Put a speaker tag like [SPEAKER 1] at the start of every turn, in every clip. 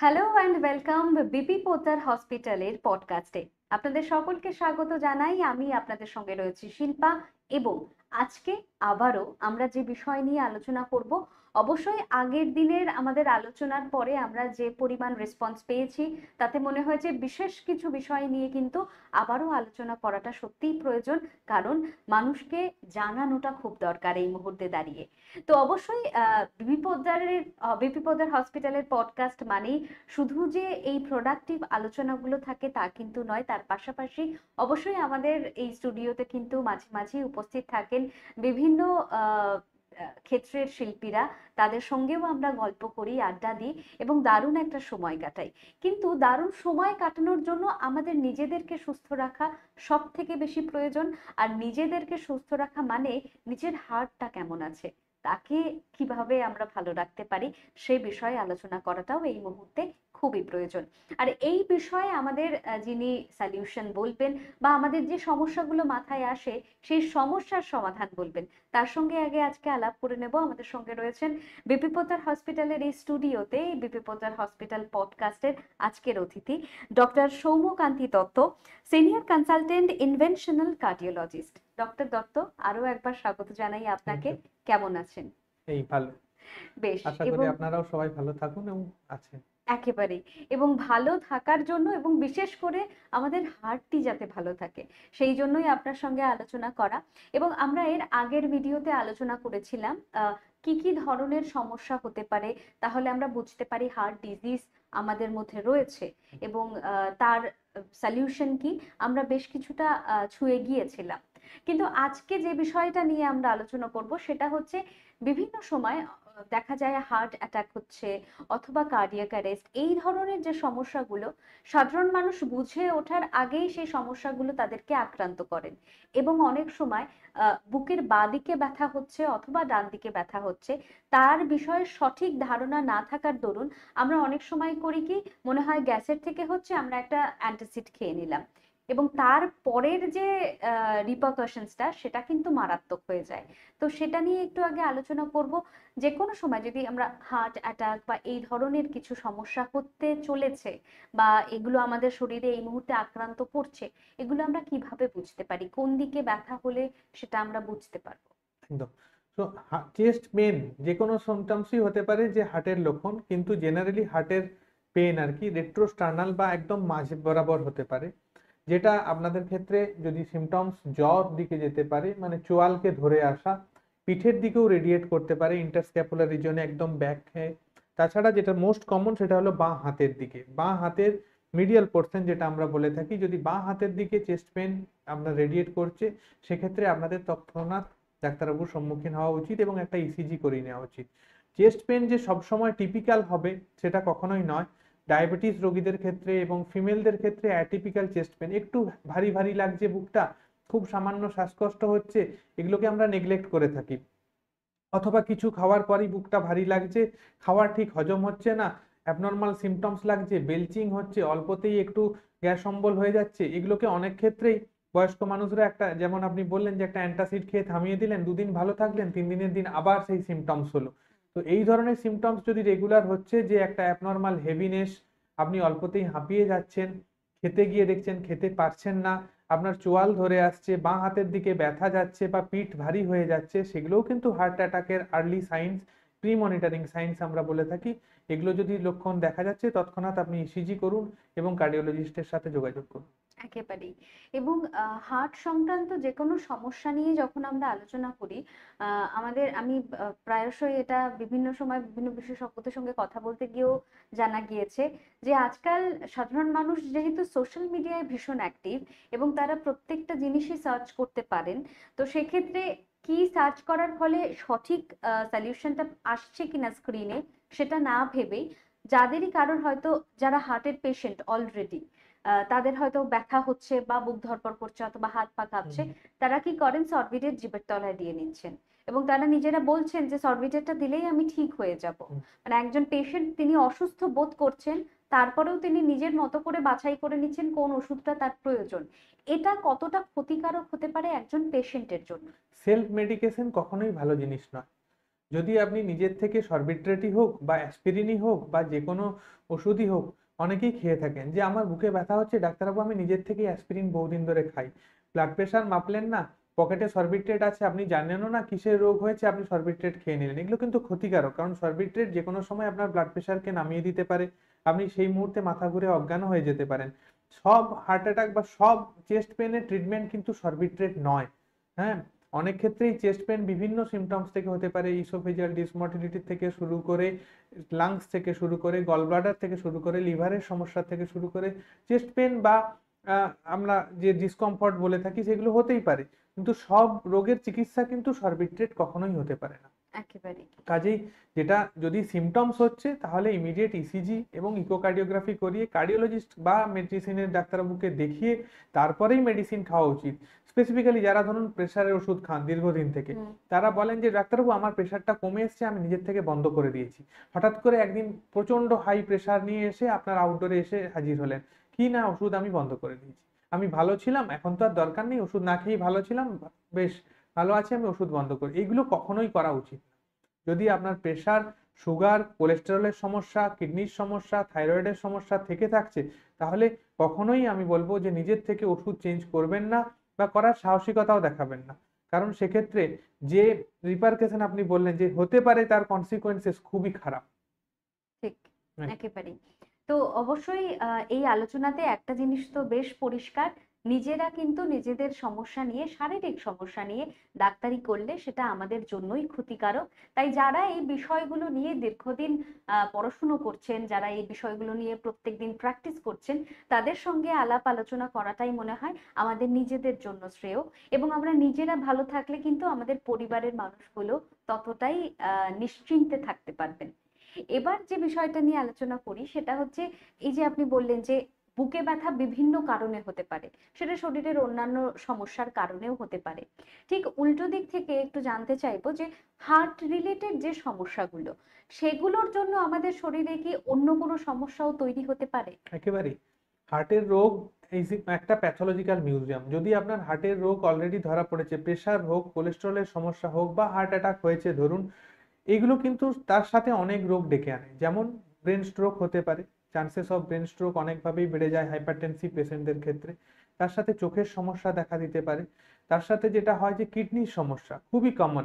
[SPEAKER 1] Hello and welcome BP পোতার হসপিটালের পডকাস্টে আপনাদের সকলকে স্বাগত জানাই আমি আপনাদের সঙ্গে রয়েছি শিল্পা এবং আজকে আবারও আমরা যে বিষয় নিয়ে আলোচনা করব অবশ্যই আগের দিনের আমাদের আলোচনার পরে আমরা যে পরিমাণ রেসপন্স পেয়েছি তাতে মনে হয়েছে বিশেষ কিছু বিষয় নিয়ে কিন্তু আবারও আলোচনা করাটা সত্যিই প্রয়োজন কারণ মানুষকে জানানোটা খুব দরকার এই মুহূর্তে দাঁড়িয়ে তো অবশ্যই বিপিপদারের বিপিপদার হসপিটালের পডকাস্ট মানেই শুধু যে এই প্রোডাক্টিভ আলোচনাগুলো থাকে তা কিন্তু নয় তার পাশাপাশি অবশ্যই আমাদের এই স্টুডিওতে কিন্তু মাঝে মাঝে উপস্থিত থাকেন বিভিন্ন ক্ষেত্রের শিল্পীরা তাদের সঙ্গেও আমরা গল্প করি আড্ডা দিই এবং দারুণ একটা সময় কাটাই কিন্তু দারুণ সময় কাটানোর জন্য আমাদের নিজেদেরকে সুস্থ রাখা সব থেকে বেশি প্রয়োজন আর নিজেদেরকে সুস্থ রাখা মানে নিজের হার্টটা কেমন আছে তাকে কিভাবে আমরা ভালো রাখতে পারি সে বিষয়ে আলোচনা করাটাও এই মুহূর্তে খুবই প্রয়োজন আর এই বিষয়ে আমাদের যিনি সলিউশন বলবেন বা আমাদের যে সমস্যাগুলো মাথায় আসে সেই সমস্যার সমাধান বলবেন তার সঙ্গে আগে আজকে আলাপ করে নেব আমাদের সঙ্গে রয়েছেন বিপি পোদ্দার হসপিটালের এই স্টুডিওতে বিপি পোদ্দার হসপিটাল পডকাস্টের আজকের অতিথি doctor Soumyakanti Dutta senior consultant interventional cardiologist doctor Dutta আরও একবার স্বাগত জানাই আপনাকে কেমন আছেন এই ভালো বেশ আশা করি আপনারাও
[SPEAKER 2] সবাই ভালো থাকুন এবং আছেন
[SPEAKER 1] একেবারে এবং ভালো থাকার জন্য এবং বিশেষ করে আমাদের হার্টটি যাতে ভালো থাকে সেই জন্যই আপনার সঙ্গে আলোচনা করা এবং আমরা এর আগের ভিডিওতে আলোচনা করেছিলাম কি কি ধরনের সমস্যা হতে পারে তাহলে আমরা বুঝতে পারি হার্ট ডিজিজ আমাদের মধ্যে রয়েছে এবং তার সলিউশন কি আমরা বেশ কিছুটা ছুঁয়ে গিয়েছিলাম কিন্তু আজকে যে বিষয়টা নিয়ে আমরা আলোচনা করব সেটা হচ্ছে বিভিন্ন সময় দেখা যায় হার্ট অ্যাটাক হচ্ছে অথবা কার্ডিয়াক অ্যারেস্ট এই ধরনের যে সমস্যাগুলো সাধারণ মানুষ বুঝে ওঠার আগেই সেই সমস্যাগুলো তাদেরকে আক্রান্ত করেন এবং অনেক সময় বুকের বাঁদিকে ব্যথা হচ্ছে অথবা ডান দিকে ব্যথা হচ্ছে তার বিষয়ে সঠিক ধারণা না থাকার দরুন আমরা অনেক সময় করি কি মনে হয় গ্যাসের থেকে হচ্ছে আমরা একটা অ্যান্টাসিড খেয়ে নিলাম এবং তার পরের যে রিপারকশনসটা সেটা কিন্তু মারাত্মক হয়ে যায় তো সেটা নিয়ে একটু আগে আলোচনা করব যে কোনো সময় যদি আমরা হার্ট অ্যাটাক বা এই ধরনের কিছু সমস্যা হতে চলেছে বা এগুলো আমাদের শরীরে এই মুহূর্তে আক্রান্ত করছে এগুলো আমরা কিভাবে বুঝতে পারি কোন দিকে ব্যথা হলে সেটা আমরা বুঝতে পারবো
[SPEAKER 2] তো চেস্ট পেন যে কোনো সিমটমসই হতে পারে যে হার্টের লক্ষণ কিন্তু জেনারেলি হার্টের পেন আর কি রেট্রোস্টার্নাল বা একদম মাঝ বরাবর হতে পারে যেটা আপনাদের ক্ষেত্রে যদি সিমটমস জ্বর দিকে যেতে পারে মানে চোয়ালকে ধরে আসা পিঠের দিকেও রেডিয়েট করতে পারে ইন্টারস্ক্যাপুলার রিজনে একদম ব্যাক তাছাড়া যেটা মোস্ট কমন সেটা হলো বাঁ হাতের দিকে বাঁ হাতের মিডিয়াল পোর্শন যেটা আমরা বলে থাকি যদি বাঁ হাতের দিকে চেস্ট পেন আপনার রেডিয়েট করছে সেক্ষেত্রে আপনাদের তৎক্ষণাৎ ডাক্তারবাবুর সম্মুখীন হওয়া উচিত এবং একটা ইসিজি e করিয়ে নেওয়া উচিত চেস্ট পেন যে সবসময় টিপিক্যাল হবে সেটা কখনোই নয় ডায়াবেটিস রোগীদের ক্ষেত্রে এবং ফিমেলদের ক্ষেত্রে অ্যাটিপিক্যাল চেস্ট পেন একটু ভারী ভারী লাগছে বুকটা খুব সামান্য শ্বাসকষ্ট হচ্ছে এগুলোকে আমরা নেগলেক্ট করে থাকি অথবা কিছু খাওয়ার পরই বুকটা ভারী লাগছে খাওয়ার ঠিক হজম হচ্ছে না অ্যাবনর্মাল সিমটমস লাগছে বেলচিং হচ্ছে অল্পতেই একটু গ্যাস অম্বল হয়ে যাচ্ছে এগুলোকে অনেক ক্ষেত্রেই বয়স্ক মানুষরা একটা যেমন আপনি বললেন যে একটা অ্যান্টাসিড খেয়ে থামিয়ে দিলেন দুদিন ভালো থাকলেন তিন দিনের দিন আবার সেই সিমটমস হলো তো এই ধরনের সিমটমস যদি রেগুলার হচ্ছে যে একটা অ্যাবনর্মাল হেভিনেস আপনি অল্পতেই হাঁপিয়ে যাচ্ছেন খেতে গিয়ে দেখছেন খেতে পারছেন না আপনার চোয়াল ধরে আসছে বাঁ হাতের দিকে ব্যথা যাচ্ছে বা পিঠ ভারী হয়ে যাচ্ছে সেগুলোও কিন্তু হার্ট অ্যাটাকের early signs pre monitoring signs আমরা বলে থাকি এগুলো যদি লক্ষণ দেখা যাচ্ছে তৎক্ষণাৎ আপনি ইসিজি e করুন এবং কার্ডিওলজিস্টের সাথে যোগাযোগ করুন
[SPEAKER 1] একেবারেই এবং হার্ট সংক্রান্ত যে কোনো সমস্যা নিয়ে যখন আমরা আলোচনা করি আমাদের আমি প্রায়শই এটা বিভিন্ন সময় বিভিন্ন বিশেষজ্ঞদের সঙ্গে কথা বলতে গিয়েও জানা গিয়েছে যে আজকাল সাধারণ মানুষ যেহেতু সোশ্যাল মিডিয়ায় ভীষণ অ্যাক্টিভ এবং তারা প্রত্যেকটা জিনিসই সার্চ করতে পারেন তো সেক্ষেত্রে কি সার্চ করার ফলে সঠিক সলিউশনটা আসছে কিনা স্ক্রিনে সেটা না ভেবেই যাদেরই কারোর হয়তো যারা হার্টের পেশেন্ট অলরেডি তাদের হয়তো ব্যথা হচ্ছে বা বুক ধরপর করছে অথবা হাত পা কাঁপছে তারা কি করেন সরভিটের জীবের তলায় দিয়ে নিচ্ছেন এবং তারা নিজেরা বলছেন যে সরভিটেটটা দিলেই আমি ঠিক হয়ে যাব মানে একজন পেশেন্ট তিনি অসুস্থ বোধ করছেন তারপরেও তিনি নিজের মতো করে বাছাই করে নিচ্ছেন কোন ওষুধটা তার প্রয়োজন এটা কতটা ক্ষতিকারক হতে পারে একজন পেশেন্টের জন্য
[SPEAKER 2] সেলফ মেডিকেশন কখনোই ভালো জিনিস নয় যদি আপনি নিজের থেকে সরবিট্রেটি হোক বা অ্যাসপিরিনই হোক বা যে কোনো ওষুধই হোক অনেকেই খেয়ে থাকেন যে আমার বুকে ব্যথা হচ্ছে ডাক্তারবাবু আমি নিজের থেকেই অ্যাসপিরিন বহুদিন ধরে খাই ব্লাড প্রেশার মাপলেন না পকেটে সর্বিট্রেট আছে আপনি জানেনও না কিসের রোগ হয়েছে আপনি সর্বিট্রেট খেয়ে নিলেন এগুলো কিন্তু ক্ষতিকারক কারণ সর্বিট্রেট যে কোনো সময় আপনার ব্লাড প্রেশারকে নামিয়ে দিতে পারে আপনি সেই মুহূর্তে মাথা ঘুরে অজ্ঞান হয়ে যেতে পারেন সব হার্ট অ্যাটাক বা সব চেস্ট পেনের ট্রিটমেন্ট কিন্তু সর্বিট্রেট নয় হ্যাঁ অনেক ক্ষেত্রেই চেস্ট পেন বিভিন্ন সিমটমস থেকে হতে পারে ইসোফেজিয়াল ডিসমর্টিলিটি থেকে শুরু করে লাংস থেকে শুরু করে গলব্লাডার থেকে শুরু করে লিভারের সমস্যা থেকে শুরু করে চেস্ট পেন বা আমরা যে ডিসকমফর্ট বলে থাকি সেগুলো হতেই পারে কিন্তু সব রোগের চিকিৎসা কিন্তু সর্বিট্রেট কখনোই হতে পারে না কাজেই যেটা যদি সিমটমস হচ্ছে তাহলে ইমিডিয়েট ইসিজি e এবং ইকোকার্ডিওগ্রাফি করিয়ে কার্ডিওলজিস্ট বা মেডিসিনের ডাক্তারবাবুকে দেখিয়ে তারপরেই মেডিসিন খাওয়া উচিত স্পেসিফিক্যালি যারা ধরুন প্রেশারের ওষুধ খান দীর্ঘদিন থেকে তারা বলেন যে ডাক্তারবাবু আমার প্রেশারটা কমে এসছে আমি নিজের থেকে বন্ধ করে দিয়েছি হঠাৎ করে একদিন প্রচন্ড হাই প্রেশার নিয়ে এসে আপনার আউটডোরে এসে হাজির হলেন কি না ওষুধ আমি বন্ধ করে দিয়েছি আমি ভালো ছিলাম এখন তো আর দরকার নেই ওষুধ না খেয়েই ভালো ছিলাম বেশ ভালো আছে আমি ওষুধ বন্ধ করি এইগুলো কখনোই করা উচিত যদি আপনার প্রেশার সুগার কোলেস্টেরলের সমস্যা কিডনির সমস্যা থাইরয়েডের সমস্যা থেকে থাকছে তাহলে কখনোই আমি বলবো যে নিজের থেকে ওষুধ চেঞ্জ করবেন না বা করার সাহসিকতাও দেখাবেন না কারণ সেক্ষেত্রে যে রিপারকেশন আপনি বললেন যে হতে পারে তার কনসিকোয়েন্সেস খুবই খারাপ ঠিক হ্যাঁ।
[SPEAKER 1] একেবারেই তো অবশ্যই এই আলোচনাতে একটা জিনিস তো বেশ পরিষ্কার নিজেরা কিন্তু নিজেদের সমস্যা নিয়ে শারীরিক সমস্যা নিয়ে ডাক্তারি করলে সেটা আমাদের জন্যই ক্ষতিকারক তাই যারা এই বিষয়গুলো নিয়ে দীর্ঘদিন পড়াশুনো করছেন যারা এই বিষয়গুলো নিয়ে প্রত্যেক দিন প্র্যাকটিস করছেন তাদের সঙ্গে আলাপ আলোচনা করাটাই মনে হয় আমাদের নিজেদের জন্য শ্রেয় এবং আমরা নিজেরা ভালো থাকলে কিন্তু আমাদের পরিবারের মানুষগুলো ততটাই নিশ্চিন্তে থাকতে পারবেন এবার যে বিষয়টা নিয়ে আলোচনা করি সেটা হচ্ছে এই যে আপনি বললেন যে বুকে ব্যথা বিভিন্ন কারণে হতে পারে সেটা শরীরের অন্যান্য সমস্যার কারণেও হতে পারে ঠিক উল্টো দিক থেকে একটু জানতে চাইবো যে হার্ট রিলেটেড যে সমস্যাগুলো সেগুলোর জন্য আমাদের শরীরে কি অন্য কোনো সমস্যাও তৈরি হতে পারে
[SPEAKER 2] একেবারে হার্টের রোগ এই একটা প্যাথোলজিক্যাল মিউজিয়াম যদি আপনার হার্টের রোগ অলরেডি ধরা পড়েছে প্রেশার হোক কোলেস্ট্রলের সমস্যা হোক বা হার্ট অ্যাটাক হয়েছে ধরুন এগুলো কিন্তু তার সাথে অনেক রোগ ডেকে আনে যেমন ব্রেন স্ট্রোক হতে পারে চান্সেস অফ ব্রেন স্ট্রোক অনেকভাবেই বেড়ে যায় হাইপারটেন্সি পেশেন্টদের ক্ষেত্রে তার সাথে চোখের সমস্যা দেখা দিতে পারে তার সাথে যেটা হয় যে কিডনির সমস্যা খুবই কমন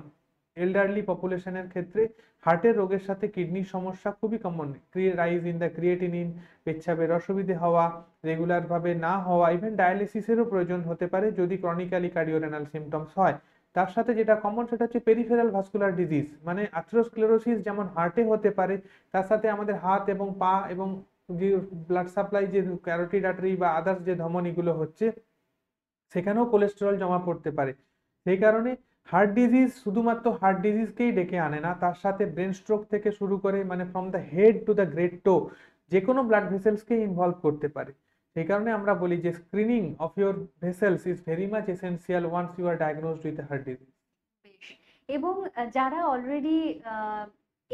[SPEAKER 2] এল্ডারলি পপুলেশনের ক্ষেত্রে হার্টের রোগের সাথে কিডনির সমস্যা খুবই common rise in the creatinine পেচ্ছাপের অসুবিধে হওয়া রেগুলারভাবে না হওয়া ইভেন ডায়ালিসিসেরও প্রয়োজন হতে পারে যদি ক্রনিক্যালি কার্ডিওরেনাল সিমটমস হয় তার সাথে যেটা কমন সেটা হচ্ছে পেরিফেরাল ভাস্কুলার ডিজিজ মানে আথ্রোস্ক্লেরোসিস যেমন হার্টে হতে পারে তার সাথে আমাদের হাত এবং পা এবং ব্লাড সাপ্লাই যে ক্যারোটিড আটারি বা আদার্স যে ধমনীগুলো হচ্ছে সেখানেও কোলেস্টেরল জমা পড়তে পারে সেই কারণে হার্ট ডিজিজ শুধুমাত্র হার্ট ডিজিজকেই ডেকে আনে না তার সাথে ব্রেন স্ট্রোক থেকে শুরু করে মানে from the head to the great toe যে কোনো ব্লাড ভেসেলসকেই ইনভলভ করতে পারে সেই কারণে আমরা বলি যে screening of your vessels is very much essential once you are diagnose with heart disease
[SPEAKER 1] এবং যারা অলরেডি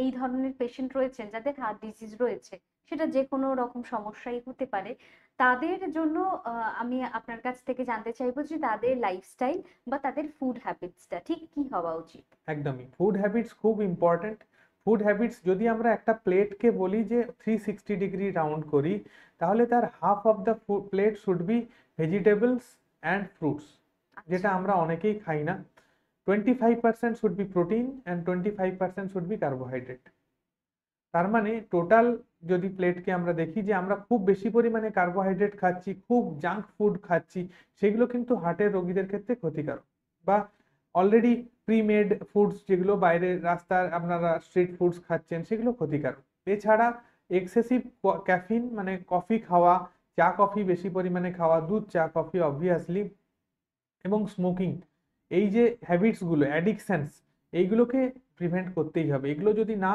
[SPEAKER 1] এই ধরনের পেশেন্ট রয়েছেন যাদের হার্ট ডিজিজ রয়েছে সেটা যে কোনো রকম সমস্যাই হতে পারে তাদের জন্য আমি আপনার কাছ থেকে জানতে চাইবো যে তাদের লাইফস্টাইল বা তাদের ফুড হ্যাবিটসটা ঠিক কি হওয়া উচিত
[SPEAKER 2] একদমই ফুড হ্যাবিটস খুব ইম্পর্টেন্ট ফুড হ্যাবিটস যদি আমরা একটা প্লেটকে বলি যে থ্রি সিক্সটি ডিগ্রি রাউন্ড করি তাহলে তার half of the plate should be vegetables and fruits যেটা আমরা অনেকেই খাই না twenty five percent should be protein and twenty five percent should be carbohydrate তার মানে টোটাল যদি প্লেটকে আমরা দেখি যে আমরা খুব বেশি পরিমাণে কার্বোহাইড্রেট খাচ্ছি খুব জাঙ্ক ফুড খাচ্ছি সেগুলো কিন্তু হার্টের রোগীদের ক্ষেত্রে ক্ষতিকারক বা অলরেডি প্রিমেড ফুডস যেগুলো বাইরে রাস্তার আপনারা স্ট্রিট ফুডস খাচ্ছেন সেগুলো ক্ষতিকারক এছাড়া এক্সেসিভ ক্যাফিন মানে কফি খাওয়া চা কফি বেশি পরিমাণে খাওয়া দুধ চা কফি অবভিয়াসলি এবং স্মোকিং এই যে হ্যাবিটসগুলো অ্যাডিকশানস এইগুলোকে প্রিভেন্ট করতেই হবে এগুলো যদি না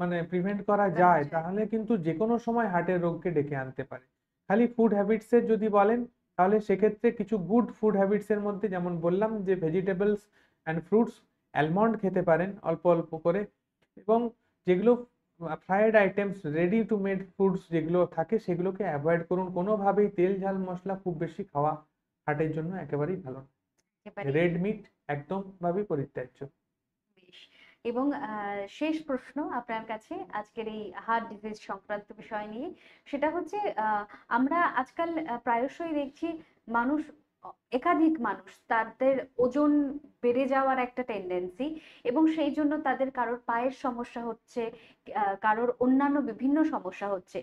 [SPEAKER 2] মানে প্রিভেন্ট করা যায় তাহলে কিন্তু যে কোনো সময় হার্টের রোগকে ডেকে আনতে পারে খালি ফুড হ্যাবিটসের যদি বলেন তাহলে সেক্ষেত্রে কিছু গুড ফুড হ্যাবিটসের মধ্যে যেমন বললাম যে ভেজিটেবলস অ্যান্ড ফ্রুটস অ্যালমন্ড খেতে পারেন অল্প অল্প করে এবং যেগুলো fried items ready to made foods যেগুলো থাকে সেগুলোকে অ্যাভয়েড করুন কোনোভাবেই তেল ঝাল মশলা খুব বেশি খাওয়া হার্টের জন্য একেবারেই ভালো না রেড মিট একদম ভাবে পরিত্যাজ্য
[SPEAKER 1] এবং শেষ প্রশ্ন আপনার কাছে আজকের এই হার্ট ডিজিজ সংক্রান্ত বিষয় নিয়ে সেটা হচ্ছে আমরা আজকাল প্রায়শই দেখছি মানুষ একাধিক মানুষ তাদের ওজন বেড়ে যাওয়ার একটা টেন্ডেন্সি এবং সেই জন্য তাদের কারোর পায়ের সমস্যা হচ্ছে কারোর অন্যান্য বিভিন্ন সমস্যা হচ্ছে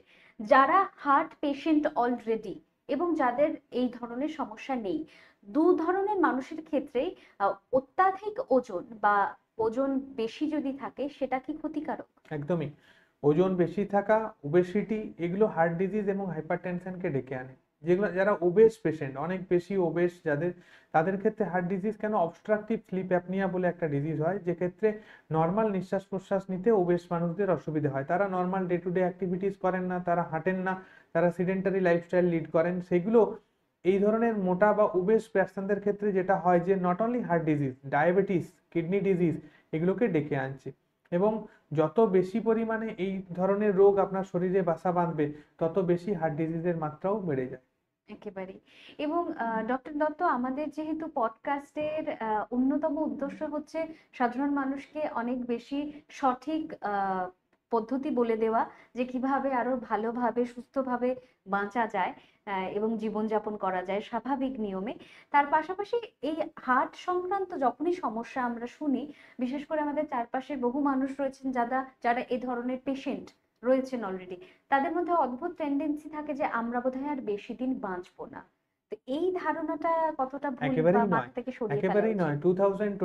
[SPEAKER 1] যারা হার্ট পেশেন্ট অলরেডি এবং যাদের এই ধরনের সমস্যা নেই দু ধরনের মানুষের ক্ষেত্রেই অত্যাধিক ওজন বা ওজন বেশি যদি থাকে সেটা কি ক্ষতিকারক
[SPEAKER 2] একদমই ওজন বেশি থাকা ওবেসিটি এগুলো হার্ট ডিজিজ এবং হাইপারটেনশনকে ডেকে আনে যেগুলো যারা ওবেস পেশেন্ট অনেক বেশি ওবেস যাদের তাদের ক্ষেত্রে হার্ট ডিজিজ কেন অবস্ট্রাকটিভ স্লিপ অ্যাপনিয়া বলে একটা ডিজিজ হয় যে ক্ষেত্রে নর্মাল নিঃশ্বাস প্রশ্বাস নিতে ওবেস মানুষদের অসুবিধা হয় তারা normal day to day activities করেন না তারা হাঁটেন না তারা সিডেন্টারি লাইফস্টাইল লিড করেন সেগুলো এই ধরনের মোটা বা ওবেস প্যাশনদের ক্ষেত্রে যেটা হয় যে not only heart disease diabetes kidney disease এগুলোকে ডেকে আনছে এবং যত বেশি পরিমাণে এই ধরনের রোগ আপনার শরীরে বাসা বাঁধবে তত বেশি হার্ট ডিজিজের মাত্রাও বেড়ে যায়
[SPEAKER 1] একেবারে এবং ডক্টর দত্ত আমাদের যেহেতু পডকাস্টের অন্যতম উদ্দেশ্য হচ্ছে সাধারণ মানুষকে অনেক বেশি সঠিক পদ্ধতি বলে দেওয়া যে কিভাবে আরো ভালোভাবে সুস্থভাবে বাঁচা যায় এবং জীবনযাপন করা যায় স্বাভাবিক নিয়মে তার পাশাপাশি এই হার্ট সংক্রান্ত যখনই সমস্যা আমরা শুনি বিশেষ করে আমাদের চারপাশে বহু মানুষ রয়েছেন যারা যারা এ ধরনের পেশেন্ট রয়েছেন অলরেডি তাদের মধ্যে অদ্ভুত টেন্ডেন্সি থাকে যে আমরা বোধহয় আর বেশি দিন বাঁচবো না তো এই ধারণাটা কতটা ভুল বা থেকে সরিয়ে একেবারেই
[SPEAKER 2] নয় টু থাউজেন্ড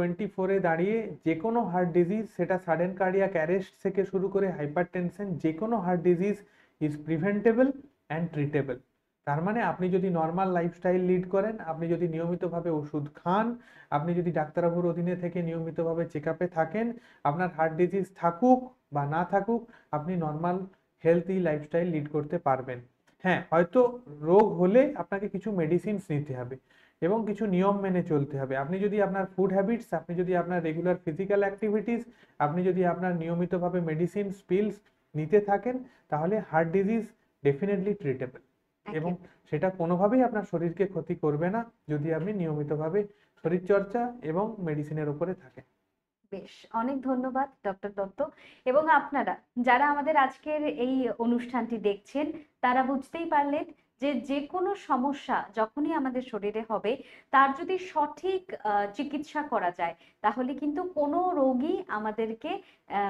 [SPEAKER 2] দাঁড়িয়ে যে কোনো হার্ট ডিজিজ সেটা সাডেন কার্ডিয়াক অ্যারেস্ট থেকে শুরু করে হাইপারটেনশন টেনশন যে কোনো heart disease is preventable and treatable তার মানে আপনি যদি নর্মাল লাইফস্টাইল লিড করেন আপনি যদি নিয়মিতভাবে ওষুধ খান আপনি যদি ডাক্তারবাবুর অধীনে থেকে নিয়মিতভাবে চেক আপে থাকেন আপনার হার্ট ডিজিজ থাকুক বা না থাকুক আপনি নর্মাল হেলদি লাইফস্টাইল লিড করতে পারবেন হ্যাঁ হয়তো রোগ হলে আপনাকে কিছু মেডিসিনস নিতে হবে এবং কিছু নিয়ম মেনে চলতে হবে আপনি যদি আপনার ফুড হ্যাবিটস আপনি যদি আপনার রেগুলার ফিজিক্যাল অ্যাক্টিভিটিস আপনি যদি আপনার নিয়মিতভাবে মেডিসিন পিলস নিতে থাকেন তাহলে হার্ট ডিজিজ ডেফিনেটলি ট্রিটেবল এবং সেটা কোনোভাবেই আপনার শরীরকে ক্ষতি করবে না যদি আপনি নিয়মিতভাবে শরীরচর্চা এবং মেডিসিনের উপরে থাকেন
[SPEAKER 1] বেশ অনেক ধন্যবাদ ডক্টর দত্ত এবং আপনারা যারা আমাদের আজকের এই অনুষ্ঠানটি দেখছেন তারা বুঝতেই পারলেন যে যে কোনো সমস্যা যখনই আমাদের শরীরে হবে তার যদি সঠিক চিকিৎসা করা যায় তাহলে কিন্তু কোনো রোগী আমাদেরকে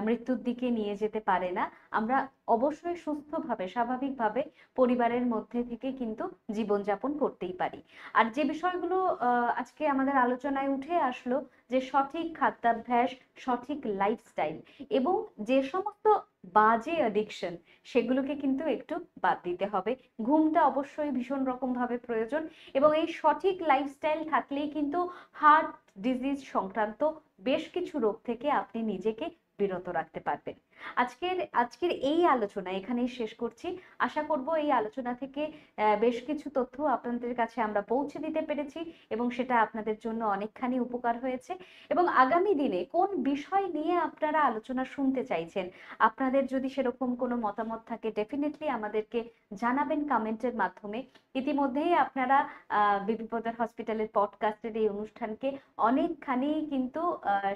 [SPEAKER 1] মৃত্যুর দিকে নিয়ে যেতে পারে না আমরা অবশ্যই সুস্থভাবে স্বাভাবিকভাবে পরিবারের মধ্যে থেকে কিন্তু জীবনযাপন করতেই পারি আর যে বিষয়গুলো আজকে আমাদের আলোচনায় উঠে আসলো যে সঠিক খাদ্যাভ্যাস সঠিক লাইফস্টাইল এবং যে সমস্ত বাজে অ্যাডিকশন সেগুলোকে কিন্তু একটু বাদ দিতে হবে ঘুমটা অবশ্যই ভীষণ রকমভাবে প্রয়োজন এবং এই সঠিক লাইফস্টাইল থাকলেই কিন্তু হার্ট ডিজিজ সংক্রান্ত বেশ কিছু রোগ থেকে আপনি নিজেকে বিরত রাখতে পারবেন আজকের আজকের এই আলোচনা এখানেই শেষ করছি আশা করব এই আলোচনা থেকে বেশ কিছু তথ্য আপনাদের কাছে আমরা পৌঁছে দিতে পেরেছি এবং সেটা আপনাদের জন্য অনেকখানি উপকার হয়েছে এবং আগামী দিনে কোন বিষয় নিয়ে আপনারা আলোচনা শুনতে চাইছেন আপনাদের যদি সেরকম কোনো মতামত থাকে ডেফিনেটলি আমাদেরকে জানাবেন কমেন্টের মাধ্যমে ইতিমধ্যেই আপনারা বিবি প্রধান হসপিটালের পডকাস্টের এই অনুষ্ঠানকে অনেকখানি কিন্তু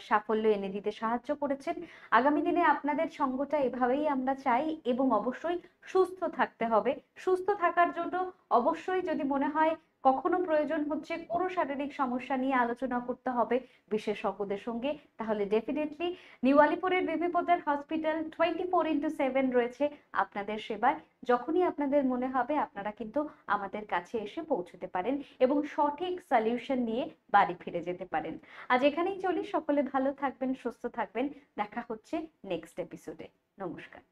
[SPEAKER 1] সাফল্য এনে দিতে সাহায্য করেছেন আগামী দিনে আপনাদের পরিবারের সঙ্গটা এভাবেই আমরা চাই এবং অবশ্যই সুস্থ থাকতে হবে সুস্থ থাকার জন্য অবশ্যই যদি মনে হয় কখনো প্রয়োজন হচ্ছে কোনো শারীরিক সমস্যা নিয়ে আলোচনা করতে হবে বিশেষজ্ঞদের সঙ্গে তাহলে ডেফিনেটলি নিউ আলিপুরের বিবিপদের hospital twenty four into seven রয়েছে আপনাদের সেবায় যখনই আপনাদের মনে হবে আপনারা কিন্তু আমাদের কাছে এসে পৌঁছতে পারেন এবং সঠিক সলিউশন নিয়ে বাড়ি ফিরে যেতে পারেন আজ এখানেই চলি সকলে ভালো থাকবেন সুস্থ থাকবেন দেখা হচ্ছে নেক্সট এপিসোডে নমস্কার